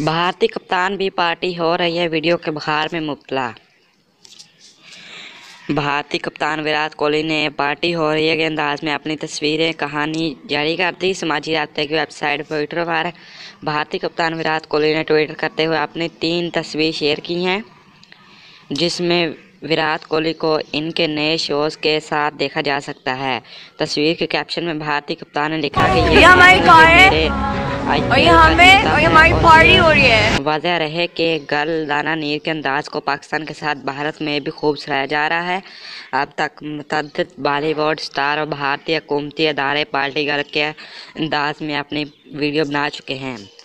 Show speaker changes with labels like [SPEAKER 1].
[SPEAKER 1] भारतीय कप्तान भी पार्टी हो रही है वीडियो के बुखार में मुबतला भारतीय कप्तान विराट कोहली ने पार्टी हो रही है गेंदबाज में अपनी तस्वीरें कहानी जारी कर दी समाजी रास्ते की वेबसाइट ट्विटर पर भारतीय कप्तान विराट कोहली ने ट्विटर करते हुए अपनी तीन तस्वीर शेयर की हैं जिसमें विराट कोहली को इनके नए शोज के साथ देखा जा सकता है तस्वीर के कैप्शन में भारतीय कप्तान ने लिखा कि ये और यहाँ हमारी पार्टी हो रही है वाजह रहे कि गर्ल दाना नीर के अंदाज को पाकिस्तान के साथ भारत में भी खूब सराया जा रहा है अब तक मतद बॉलीवुड स्टार और भारतीय हुकूमती अदारे पार्टी गर्ल के अंदाज में अपनी वीडियो बना चुके हैं